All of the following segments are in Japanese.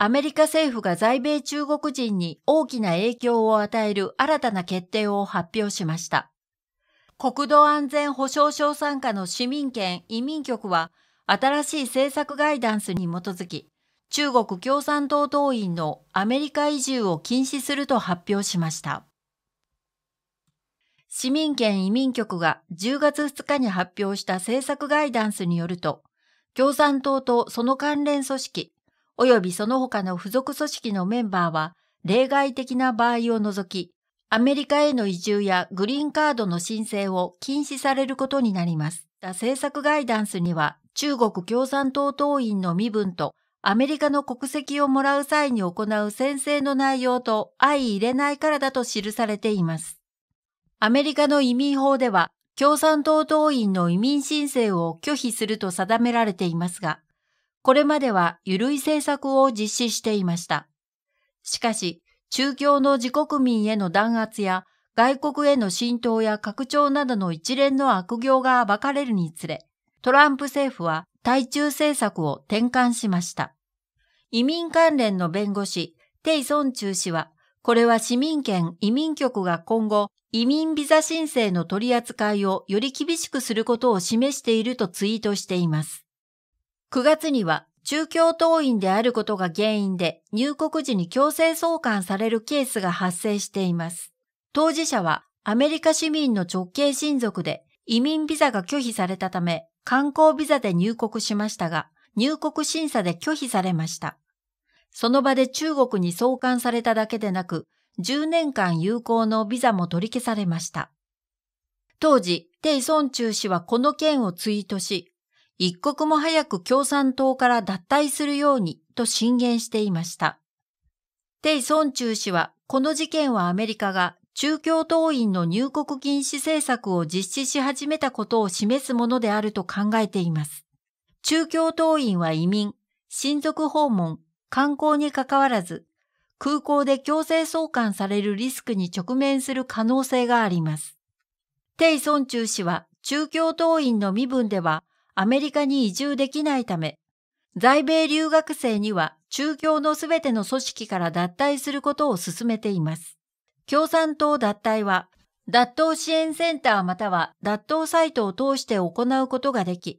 アメリカ政府が在米中国人に大きな影響を与える新たな決定を発表しました。国土安全保障省参加の市民権移民局は、新しい政策ガイダンスに基づき、中国共産党党員のアメリカ移住を禁止すると発表しました。市民権移民局が10月2日に発表した政策ガイダンスによると、共産党とその関連組織、及びその他の付属組織のメンバーは、例外的な場合を除き、アメリカへの移住やグリーンカードの申請を禁止されることになります。政策ガイダンスには、中国共産党党員の身分と、アメリカの国籍をもらう際に行う宣誓の内容と相入れないからだと記されています。アメリカの移民法では、共産党党員の移民申請を拒否すると定められていますが、これまでは緩い政策を実施していました。しかし、中共の自国民への弾圧や外国への浸透や拡張などの一連の悪行が暴かれるにつれ、トランプ政府は対中政策を転換しました。移民関連の弁護士、テイ・ソン中氏は、これは市民権移民局が今後、移民ビザ申請の取り扱いをより厳しくすることを示しているとツイートしています。9月には中共党員であることが原因で入国時に強制送還されるケースが発生しています。当事者はアメリカ市民の直系親族で移民ビザが拒否されたため観光ビザで入国しましたが入国審査で拒否されました。その場で中国に送還されただけでなく10年間有効のビザも取り消されました。当時、テイ・ソンチュウ氏はこの件をツイートし、一刻も早く共産党から脱退するようにと進言していました。テイ・ソンチュウ氏は、この事件はアメリカが中共党員の入国禁止政策を実施し始めたことを示すものであると考えています。中共党員は移民、親族訪問、観光に関わらず、空港で強制送還されるリスクに直面する可能性があります。テイ・ソンチュウ氏は中共党員の身分ではアメリカに移住できないため、在米留学生には中共のすべての組織から脱退することを進めています。共産党脱退は、脱党支援センターまたは脱党サイトを通して行うことができ、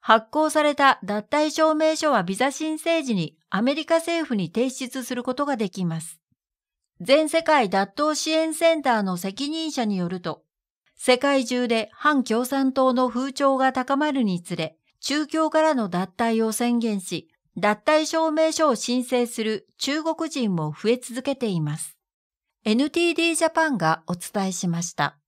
発行された脱退証明書はビザ申請時にアメリカ政府に提出することができます。全世界脱党支援センターの責任者によると、世界中で反共産党の風潮が高まるにつれ、中共からの脱退を宣言し、脱退証明書を申請する中国人も増え続けています。NTD ジャパンがお伝えしました。